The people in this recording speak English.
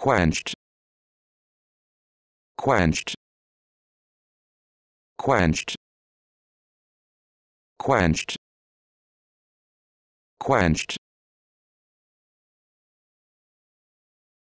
quenched quenched quenched quenched quenched